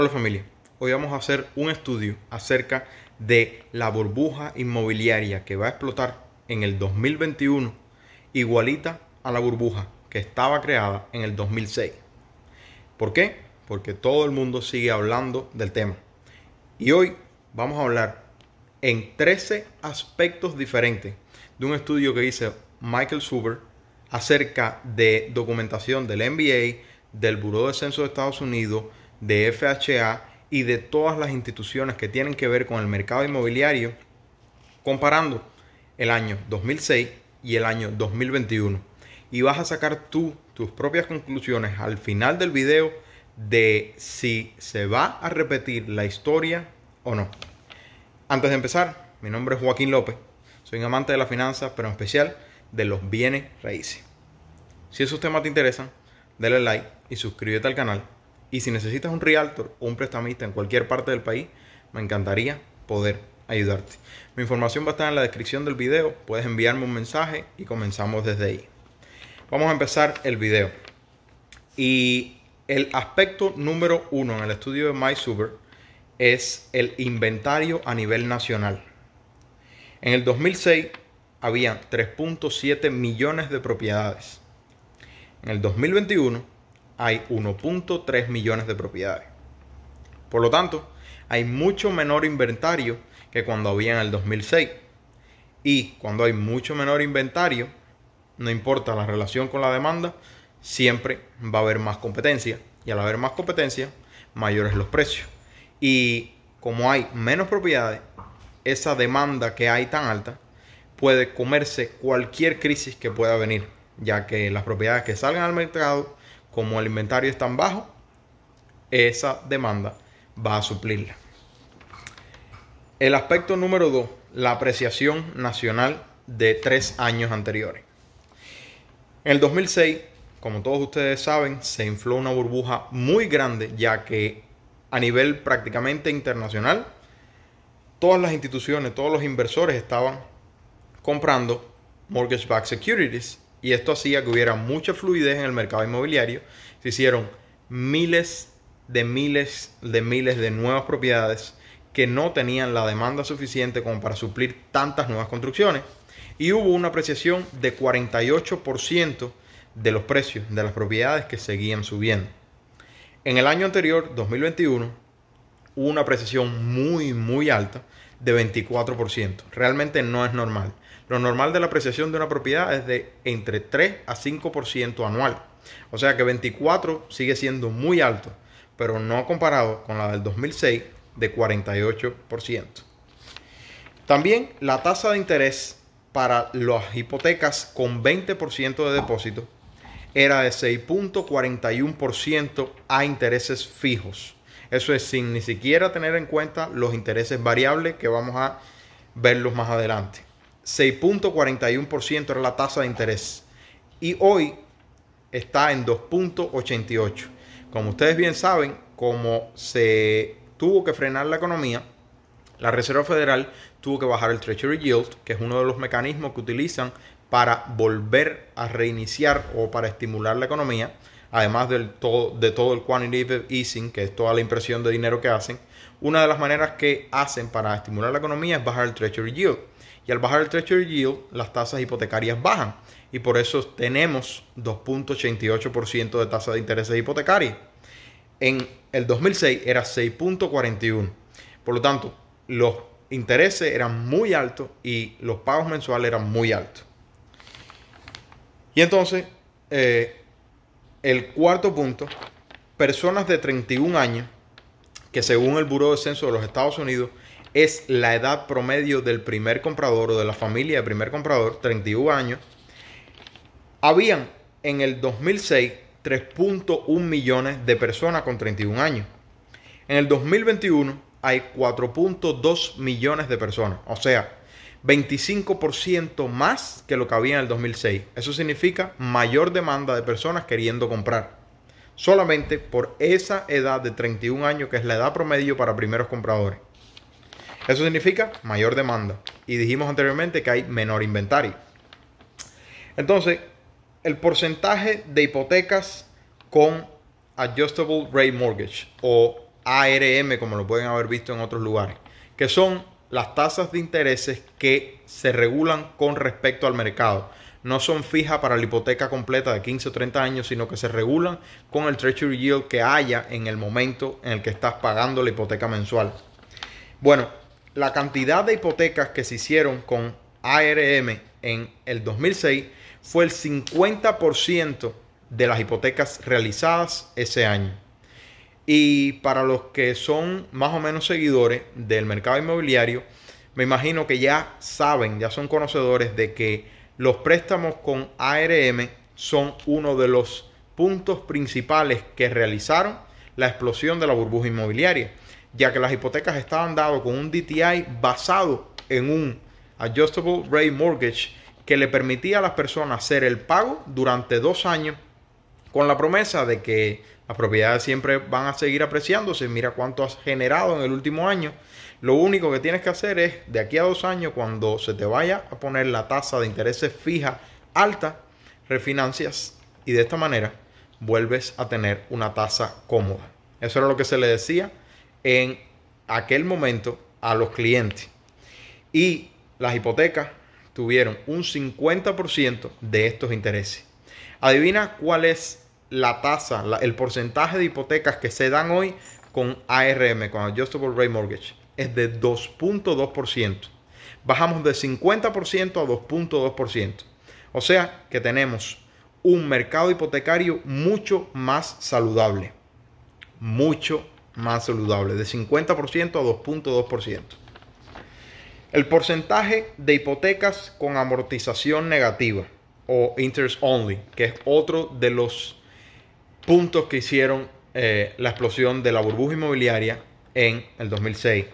Hola familia, hoy vamos a hacer un estudio acerca de la burbuja inmobiliaria que va a explotar en el 2021 igualita a la burbuja que estaba creada en el 2006. ¿Por qué? Porque todo el mundo sigue hablando del tema. Y hoy vamos a hablar en 13 aspectos diferentes de un estudio que hizo Michael Suber acerca de documentación del MBA, del Buró de Censo de Estados Unidos, de FHA y de todas las instituciones que tienen que ver con el mercado inmobiliario, comparando el año 2006 y el año 2021. Y vas a sacar tú tus propias conclusiones al final del video de si se va a repetir la historia o no. Antes de empezar, mi nombre es Joaquín López. Soy un amante de la finanzas, pero en especial de los bienes raíces. Si esos temas te interesan, dale like y suscríbete al canal y si necesitas un realtor o un prestamista en cualquier parte del país, me encantaría poder ayudarte. Mi información va a estar en la descripción del video, puedes enviarme un mensaje y comenzamos desde ahí. Vamos a empezar el video. Y el aspecto número uno en el estudio de MySuber es el inventario a nivel nacional. En el 2006 había 3.7 millones de propiedades. En el 2021 hay 1.3 millones de propiedades. Por lo tanto, hay mucho menor inventario que cuando había en el 2006. Y cuando hay mucho menor inventario, no importa la relación con la demanda, siempre va a haber más competencia. Y al haber más competencia, mayores los precios. Y como hay menos propiedades, esa demanda que hay tan alta puede comerse cualquier crisis que pueda venir, ya que las propiedades que salgan al mercado como el inventario es tan bajo, esa demanda va a suplirla. El aspecto número 2, la apreciación nacional de tres años anteriores. En el 2006, como todos ustedes saben, se infló una burbuja muy grande, ya que a nivel prácticamente internacional, todas las instituciones, todos los inversores estaban comprando mortgage-backed securities y esto hacía que hubiera mucha fluidez en el mercado inmobiliario. Se hicieron miles de miles de miles de nuevas propiedades que no tenían la demanda suficiente como para suplir tantas nuevas construcciones y hubo una apreciación de 48% de los precios de las propiedades que seguían subiendo. En el año anterior, 2021, hubo una apreciación muy, muy alta de 24%. Realmente no es normal. Lo normal de la apreciación de una propiedad es de entre 3 a 5% anual. O sea que 24 sigue siendo muy alto, pero no ha comparado con la del 2006 de 48%. También la tasa de interés para las hipotecas con 20% de depósito era de 6.41% a intereses fijos. Eso es sin ni siquiera tener en cuenta los intereses variables que vamos a verlos más adelante. 6.41% era la tasa de interés y hoy está en 2.88. Como ustedes bien saben, como se tuvo que frenar la economía, la Reserva Federal tuvo que bajar el Treasury Yield, que es uno de los mecanismos que utilizan para volver a reiniciar o para estimular la economía, además del de todo el quantitative easing, que es toda la impresión de dinero que hacen. Una de las maneras que hacen para estimular la economía es bajar el Treasury Yield. Y al bajar el Treasury Yield, las tasas hipotecarias bajan. Y por eso tenemos 2.88% de tasa de intereses hipotecarios. En el 2006 era 6.41. Por lo tanto, los intereses eran muy altos y los pagos mensuales eran muy altos. Y entonces, eh, el cuarto punto, personas de 31 años, que según el Buró de Censo de los Estados Unidos, es la edad promedio del primer comprador o de la familia del primer comprador, 31 años. Habían en el 2006 3.1 millones de personas con 31 años. En el 2021 hay 4.2 millones de personas, o sea, 25% más que lo que había en el 2006. Eso significa mayor demanda de personas queriendo comprar. Solamente por esa edad de 31 años, que es la edad promedio para primeros compradores. Eso significa mayor demanda. Y dijimos anteriormente que hay menor inventario. Entonces, el porcentaje de hipotecas con Adjustable Rate Mortgage o ARM, como lo pueden haber visto en otros lugares, que son las tasas de intereses que se regulan con respecto al mercado. No son fijas para la hipoteca completa de 15 o 30 años, sino que se regulan con el Treasury Yield que haya en el momento en el que estás pagando la hipoteca mensual. Bueno, la cantidad de hipotecas que se hicieron con ARM en el 2006 fue el 50% de las hipotecas realizadas ese año. Y para los que son más o menos seguidores del mercado inmobiliario, me imagino que ya saben, ya son conocedores de que los préstamos con ARM son uno de los puntos principales que realizaron la explosión de la burbuja inmobiliaria ya que las hipotecas estaban dadas con un DTI basado en un Adjustable Rate Mortgage que le permitía a las personas hacer el pago durante dos años con la promesa de que las propiedades siempre van a seguir apreciándose. Mira cuánto has generado en el último año. Lo único que tienes que hacer es, de aquí a dos años, cuando se te vaya a poner la tasa de intereses fija alta, refinancias y de esta manera vuelves a tener una tasa cómoda. Eso era lo que se le decía en aquel momento a los clientes. Y las hipotecas tuvieron un 50% de estos intereses. Adivina cuál es la tasa, el porcentaje de hipotecas que se dan hoy con ARM, con Adjustable Rate Mortgage. Es de 2.2%. Bajamos de 50% a 2.2%. O sea que tenemos un mercado hipotecario mucho más saludable. Mucho más saludable, de 50% a 2.2%. El porcentaje de hipotecas con amortización negativa o interest only, que es otro de los puntos que hicieron eh, la explosión de la burbuja inmobiliaria en el 2006.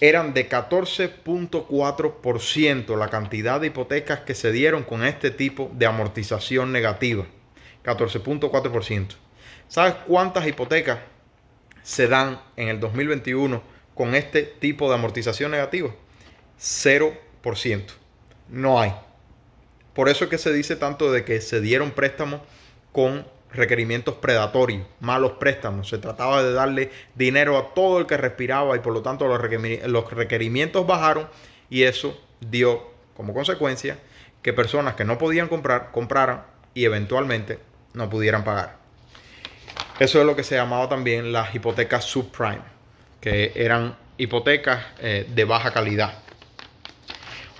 Eran de 14.4% la cantidad de hipotecas que se dieron con este tipo de amortización negativa. 14.4%. ¿Sabes cuántas hipotecas se dan en el 2021 con este tipo de amortización negativa? 0%. No hay. Por eso es que se dice tanto de que se dieron préstamos con requerimientos predatorios, malos préstamos. Se trataba de darle dinero a todo el que respiraba y por lo tanto los requerimientos bajaron y eso dio como consecuencia que personas que no podían comprar compraran y eventualmente no pudieran pagar. Eso es lo que se llamaba también las hipotecas subprime, que eran hipotecas eh, de baja calidad.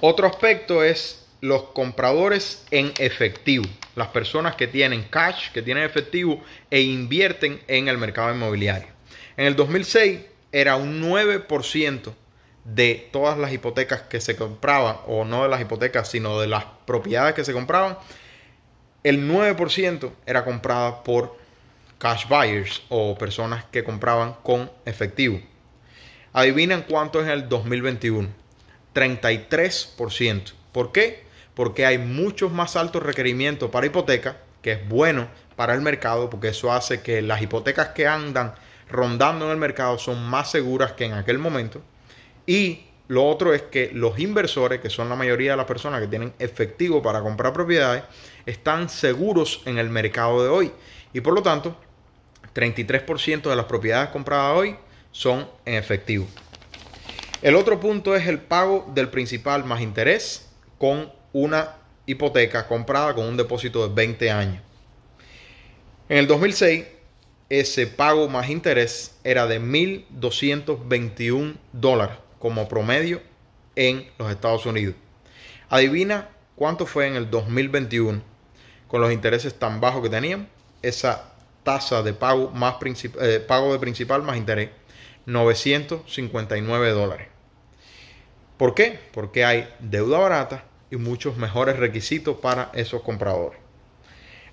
Otro aspecto es los compradores en efectivo, las personas que tienen cash, que tienen efectivo e invierten en el mercado inmobiliario. En el 2006 era un 9% de todas las hipotecas que se compraban, o no de las hipotecas, sino de las propiedades que se compraban, el 9% era comprada por cash buyers o personas que compraban con efectivo. Adivinen cuánto es el 2021. 33%. ¿Por qué? Porque hay muchos más altos requerimientos para hipoteca, que es bueno para el mercado, porque eso hace que las hipotecas que andan rondando en el mercado son más seguras que en aquel momento. Y lo otro es que los inversores, que son la mayoría de las personas que tienen efectivo para comprar propiedades, están seguros en el mercado de hoy. Y por lo tanto, 33% de las propiedades compradas hoy son en efectivo. El otro punto es el pago del principal más interés con una hipoteca comprada con un depósito de 20 años. En el 2006, ese pago más interés era de 1.221 dólares como promedio en los Estados Unidos. Adivina cuánto fue en el 2021 con los intereses tan bajos que tenían. Esa tasa de pago, más eh, pago de principal más interés, 959 dólares. ¿Por qué? Porque hay deuda barata y muchos mejores requisitos para esos compradores.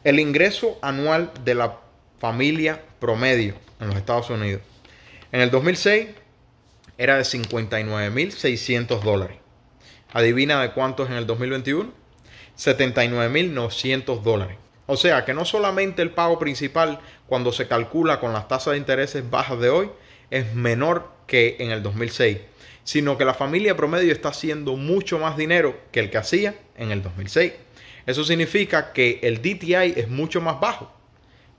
El ingreso anual de la familia promedio en los Estados Unidos en el 2006 era de 59.600 dólares. Adivina de cuántos en el 2021. 79.900 dólares. O sea que no solamente el pago principal cuando se calcula con las tasas de intereses bajas de hoy es menor que en el 2006, sino que la familia promedio está haciendo mucho más dinero que el que hacía en el 2006. Eso significa que el DTI es mucho más bajo.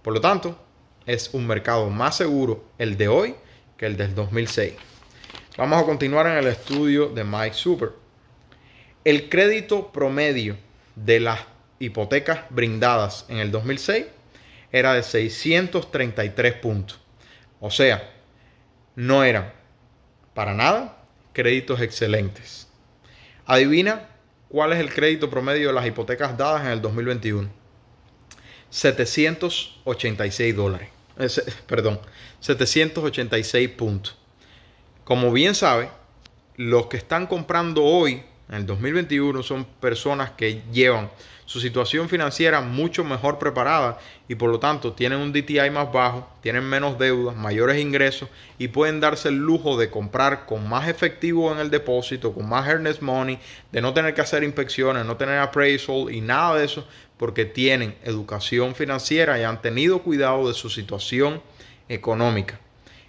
Por lo tanto, es un mercado más seguro el de hoy que el del 2006. Vamos a continuar en el estudio de Mike Super. El crédito promedio de las hipotecas brindadas en el 2006 era de 633 puntos. O sea, no eran para nada créditos excelentes. Adivina cuál es el crédito promedio de las hipotecas dadas en el 2021. 786 dólares. Eh, perdón, 786 puntos. Como bien sabe, los que están comprando hoy en el 2021 son personas que llevan su situación financiera mucho mejor preparada y por lo tanto tienen un DTI más bajo, tienen menos deudas, mayores ingresos y pueden darse el lujo de comprar con más efectivo en el depósito, con más earnest money, de no tener que hacer inspecciones, no tener appraisal y nada de eso porque tienen educación financiera y han tenido cuidado de su situación económica.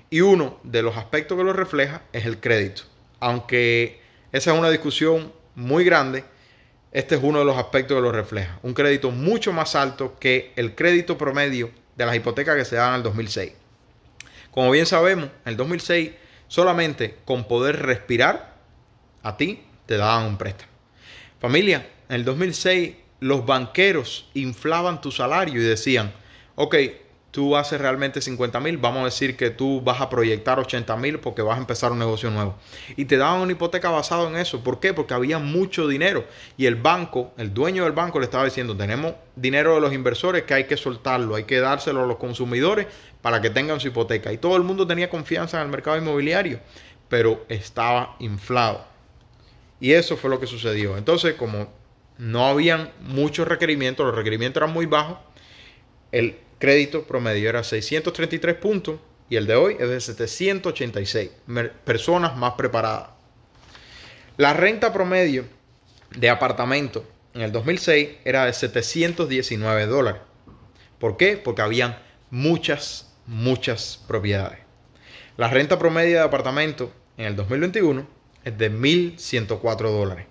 Y uno de los aspectos que lo refleja es el crédito. Aunque esa es una discusión muy grande. Este es uno de los aspectos que lo refleja. Un crédito mucho más alto que el crédito promedio de las hipotecas que se dan en el 2006. Como bien sabemos, en el 2006 solamente con poder respirar a ti te daban un préstamo. Familia, en el 2006 los banqueros inflaban tu salario y decían, ok, tú haces realmente 50 mil, vamos a decir que tú vas a proyectar 80 mil porque vas a empezar un negocio nuevo. Y te daban una hipoteca basado en eso. ¿Por qué? Porque había mucho dinero y el banco, el dueño del banco le estaba diciendo, tenemos dinero de los inversores que hay que soltarlo, hay que dárselo a los consumidores para que tengan su hipoteca. Y todo el mundo tenía confianza en el mercado inmobiliario, pero estaba inflado. Y eso fue lo que sucedió. Entonces, como no habían muchos requerimientos, los requerimientos eran muy bajos, el crédito promedio era 633 puntos y el de hoy es de 786 personas más preparadas. La renta promedio de apartamento en el 2006 era de 719 dólares. ¿Por qué? Porque habían muchas, muchas propiedades. La renta promedio de apartamento en el 2021 es de 1.104 dólares.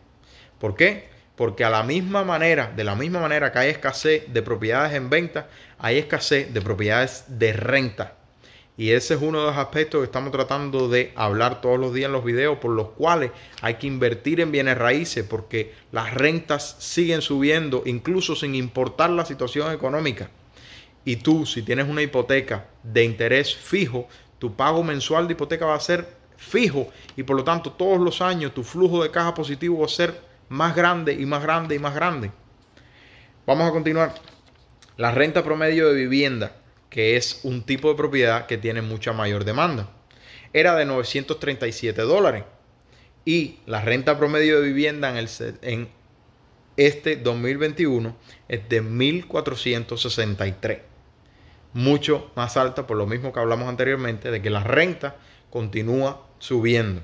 ¿Por qué? porque a la misma manera, de la misma manera que hay escasez de propiedades en venta, hay escasez de propiedades de renta. Y ese es uno de los aspectos que estamos tratando de hablar todos los días en los videos, por los cuales hay que invertir en bienes raíces, porque las rentas siguen subiendo, incluso sin importar la situación económica. Y tú, si tienes una hipoteca de interés fijo, tu pago mensual de hipoteca va a ser fijo y por lo tanto todos los años tu flujo de caja positivo va a ser más grande y más grande y más grande. Vamos a continuar. La renta promedio de vivienda, que es un tipo de propiedad que tiene mucha mayor demanda, era de 937 dólares. Y la renta promedio de vivienda en, el, en este 2021 es de 1463. Mucho más alta por lo mismo que hablamos anteriormente de que la renta continúa subiendo.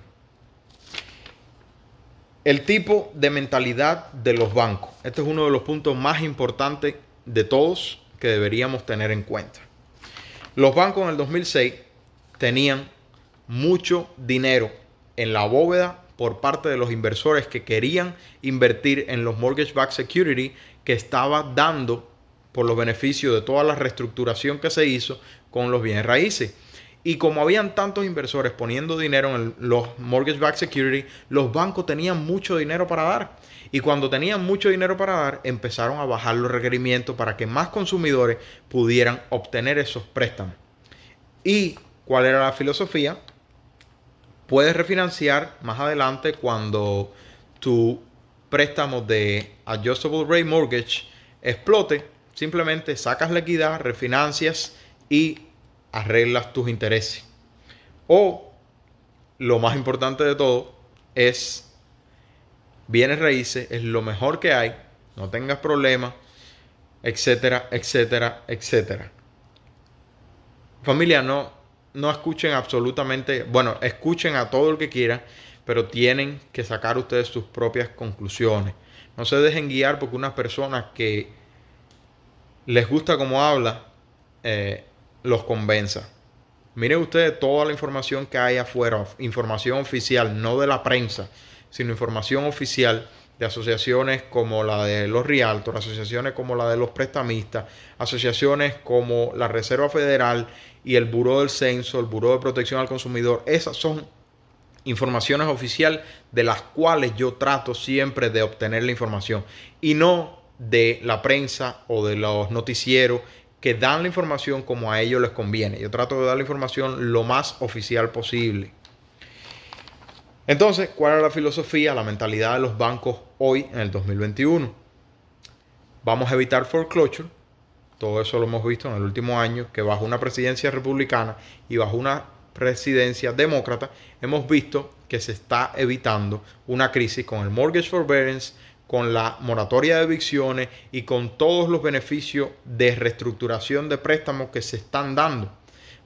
El tipo de mentalidad de los bancos. Este es uno de los puntos más importantes de todos que deberíamos tener en cuenta. Los bancos en el 2006 tenían mucho dinero en la bóveda por parte de los inversores que querían invertir en los mortgage backed security que estaba dando por los beneficios de toda la reestructuración que se hizo con los bienes raíces. Y como habían tantos inversores poniendo dinero en los mortgage backed security, los bancos tenían mucho dinero para dar. Y cuando tenían mucho dinero para dar, empezaron a bajar los requerimientos para que más consumidores pudieran obtener esos préstamos. ¿Y cuál era la filosofía? Puedes refinanciar más adelante cuando tu préstamo de Adjustable Rate Mortgage explote. Simplemente sacas la equidad, refinancias y arreglas tus intereses. O, lo más importante de todo, es bienes raíces, es lo mejor que hay, no tengas problemas, etcétera, etcétera, etcétera. Familia, no, no escuchen absolutamente, bueno, escuchen a todo el que quiera, pero tienen que sacar ustedes sus propias conclusiones. No se dejen guiar porque unas personas que les gusta cómo habla, eh, los convenza. Miren ustedes toda la información que hay afuera, información oficial, no de la prensa, sino información oficial de asociaciones como la de los Rialtos, asociaciones como la de los prestamistas, asociaciones como la Reserva Federal y el Buró del Censo, el Buró de Protección al Consumidor. Esas son informaciones oficiales de las cuales yo trato siempre de obtener la información y no de la prensa o de los noticieros que dan la información como a ellos les conviene. Yo trato de dar la información lo más oficial posible. Entonces, ¿cuál es la filosofía, la mentalidad de los bancos hoy en el 2021? Vamos a evitar foreclosure. Todo eso lo hemos visto en el último año, que bajo una presidencia republicana y bajo una presidencia demócrata, hemos visto que se está evitando una crisis con el mortgage forbearance, con la moratoria de evicciones y con todos los beneficios de reestructuración de préstamos que se están dando.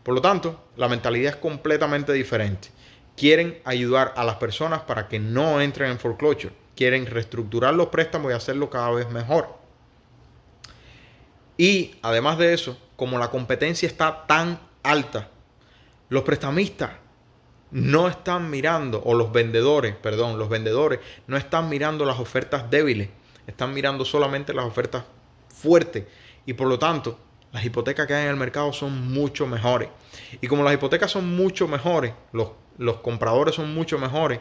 Por lo tanto, la mentalidad es completamente diferente. Quieren ayudar a las personas para que no entren en foreclosure. Quieren reestructurar los préstamos y hacerlo cada vez mejor. Y además de eso, como la competencia está tan alta, los prestamistas no están mirando, o los vendedores, perdón, los vendedores no están mirando las ofertas débiles, están mirando solamente las ofertas fuertes. Y por lo tanto, las hipotecas que hay en el mercado son mucho mejores. Y como las hipotecas son mucho mejores, los, los compradores son mucho mejores,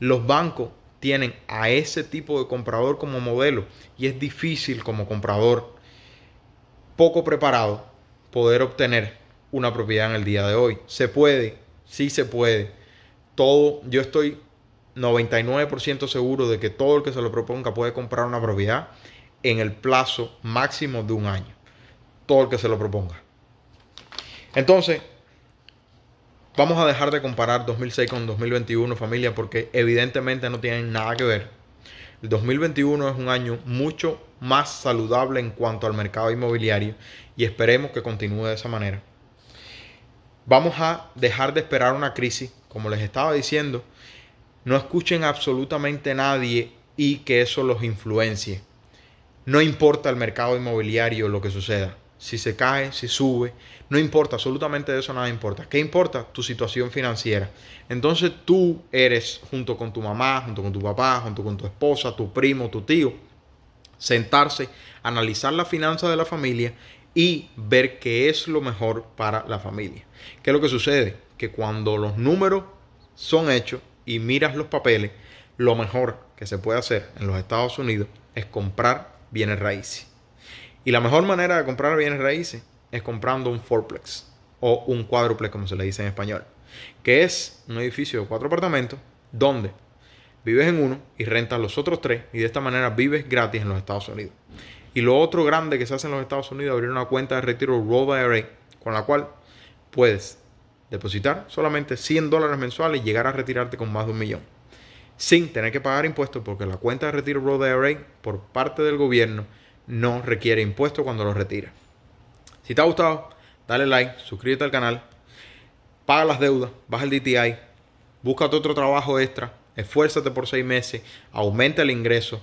los bancos tienen a ese tipo de comprador como modelo y es difícil como comprador poco preparado poder obtener una propiedad en el día de hoy. Se puede, Sí se puede. Todo, yo estoy 99% seguro de que todo el que se lo proponga puede comprar una propiedad en el plazo máximo de un año. Todo el que se lo proponga. Entonces, vamos a dejar de comparar 2006 con 2021, familia, porque evidentemente no tienen nada que ver. El 2021 es un año mucho más saludable en cuanto al mercado inmobiliario y esperemos que continúe de esa manera. Vamos a dejar de esperar una crisis, como les estaba diciendo. No escuchen absolutamente nadie y que eso los influencie. No importa el mercado inmobiliario lo que suceda. Si se cae, si sube, no importa, absolutamente de eso nada importa. ¿Qué importa? Tu situación financiera. Entonces tú eres, junto con tu mamá, junto con tu papá, junto con tu esposa, tu primo, tu tío, sentarse, analizar la finanza de la familia y ver qué es lo mejor para la familia. ¿Qué es lo que sucede? Que cuando los números son hechos y miras los papeles, lo mejor que se puede hacer en los Estados Unidos es comprar bienes raíces. Y la mejor manera de comprar bienes raíces es comprando un fourplex o un cuádruple, como se le dice en español, que es un edificio de cuatro apartamentos donde vives en uno y rentas los otros tres y de esta manera vives gratis en los Estados Unidos. Y lo otro grande que se hace en los Estados Unidos, abrir una cuenta de retiro Roth IRA, con la cual puedes depositar solamente 100 dólares mensuales y llegar a retirarte con más de un millón. Sin tener que pagar impuestos, porque la cuenta de retiro Roth IRA por parte del gobierno no requiere impuestos cuando lo retira. Si te ha gustado, dale like, suscríbete al canal, paga las deudas, baja el DTI, búscate otro trabajo extra, esfuérzate por seis meses, aumenta el ingreso,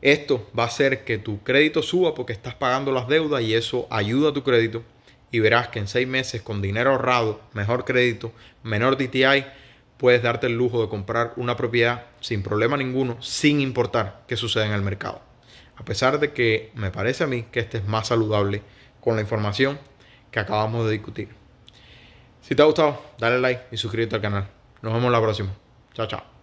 esto va a hacer que tu crédito suba porque estás pagando las deudas y eso ayuda a tu crédito. Y verás que en seis meses con dinero ahorrado, mejor crédito, menor DTI, puedes darte el lujo de comprar una propiedad sin problema ninguno, sin importar qué suceda en el mercado. A pesar de que me parece a mí que este es más saludable con la información que acabamos de discutir. Si te ha gustado, dale like y suscríbete al canal. Nos vemos la próxima. Chao, chao.